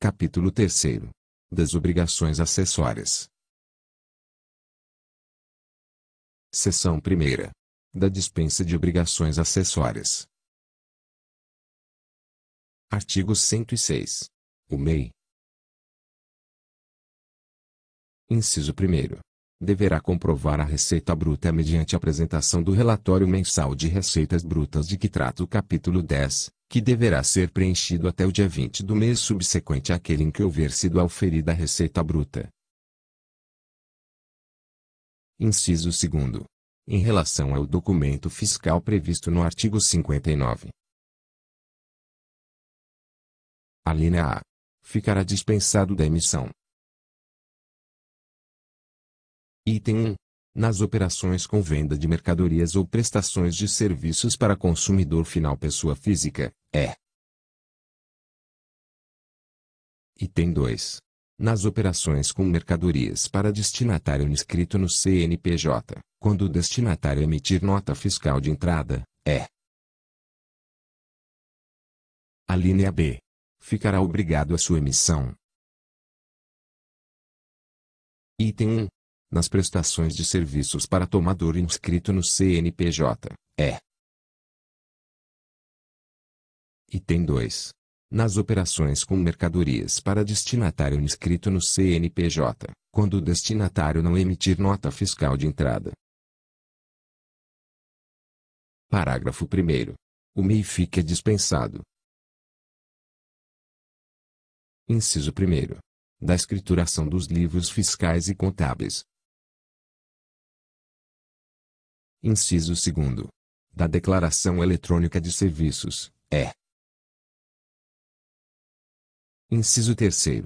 Capítulo 3 Das obrigações acessórias. Seção 1 Da dispensa de obrigações acessórias. Artigo 106. O MEI. Inciso 1 deverá comprovar a receita bruta mediante apresentação do relatório mensal de receitas brutas de que trata o capítulo 10, que deverá ser preenchido até o dia 20 do mês subsequente àquele em que houver sido auferida a receita bruta. Inciso 2. Em relação ao documento fiscal previsto no artigo 59. A linha A. Ficará dispensado da emissão. Item 1. Nas operações com venda de mercadorias ou prestações de serviços para consumidor final pessoa física, é. Item 2. Nas operações com mercadorias para destinatário inscrito no CNPJ, quando o destinatário emitir nota fiscal de entrada, é. A linha B. Ficará obrigado à sua emissão. Item 1. Nas prestações de serviços para tomador inscrito no CNPJ, é. Item 2. Nas operações com mercadorias para destinatário inscrito no CNPJ, quando o destinatário não emitir nota fiscal de entrada. Parágrafo 1. O MEI fica dispensado. Inciso 1. Da escrituração dos livros fiscais e contábeis. Inciso 2. Da Declaração Eletrônica de Serviços, é, Inciso 3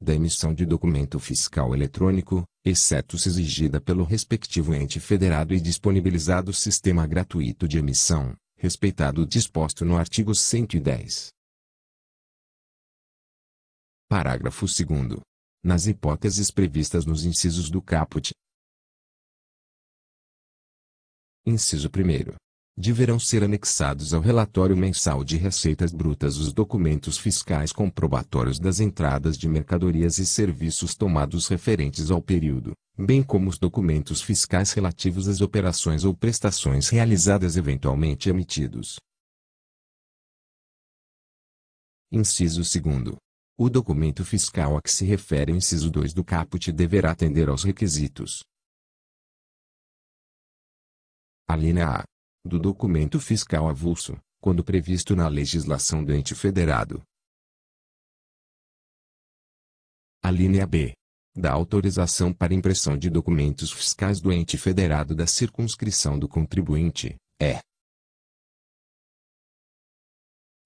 da emissão de documento fiscal eletrônico, exceto se exigida pelo respectivo ente federado e disponibilizado o sistema gratuito de emissão, respeitado o disposto no artigo 110. Parágrafo 2. Nas hipóteses previstas nos incisos do caput. Inciso 1 deverão ser anexados ao relatório mensal de receitas brutas os documentos fiscais comprobatórios das entradas de mercadorias e serviços tomados referentes ao período, bem como os documentos fiscais relativos às operações ou prestações realizadas eventualmente emitidos. Inciso 2. O documento fiscal a que se refere o inciso 2 do caput deverá atender aos requisitos. Alínea A do documento fiscal avulso, quando previsto na legislação do ente federado. A linha B. Da autorização para impressão de documentos fiscais do ente federado da circunscrição do contribuinte, é.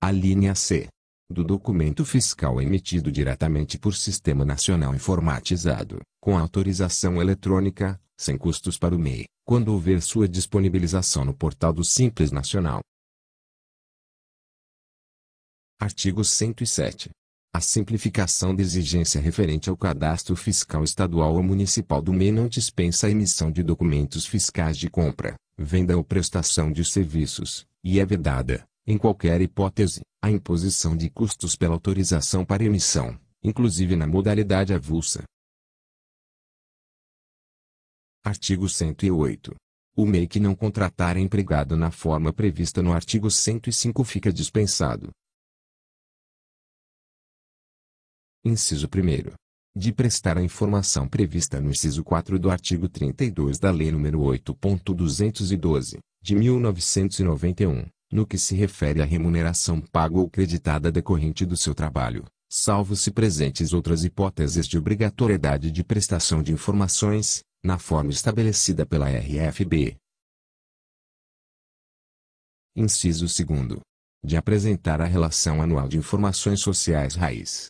A linha C. Do documento fiscal emitido diretamente por Sistema Nacional Informatizado, com autorização eletrônica, sem custos para o MEI quando houver sua disponibilização no portal do Simples Nacional. Artigo 107. A simplificação da exigência referente ao cadastro fiscal estadual ou municipal do MEI não dispensa a emissão de documentos fiscais de compra, venda ou prestação de serviços, e é vedada, em qualquer hipótese, a imposição de custos pela autorização para emissão, inclusive na modalidade avulsa, Artigo 108. O MEI que não contratar empregado na forma prevista no artigo 105 fica dispensado. Inciso 1. De prestar a informação prevista no inciso 4 do artigo 32 da Lei nº 8.212, de 1991, no que se refere à remuneração paga ou creditada decorrente do seu trabalho, salvo se presentes outras hipóteses de obrigatoriedade de prestação de informações, na forma estabelecida pela RFB. Inciso 2. De apresentar a Relação Anual de Informações Sociais Raiz.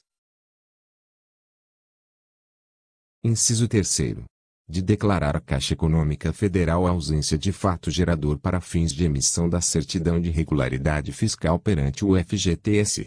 Inciso 3. De declarar a Caixa Econômica Federal a ausência de fato gerador para fins de emissão da certidão de regularidade fiscal perante o FGTS.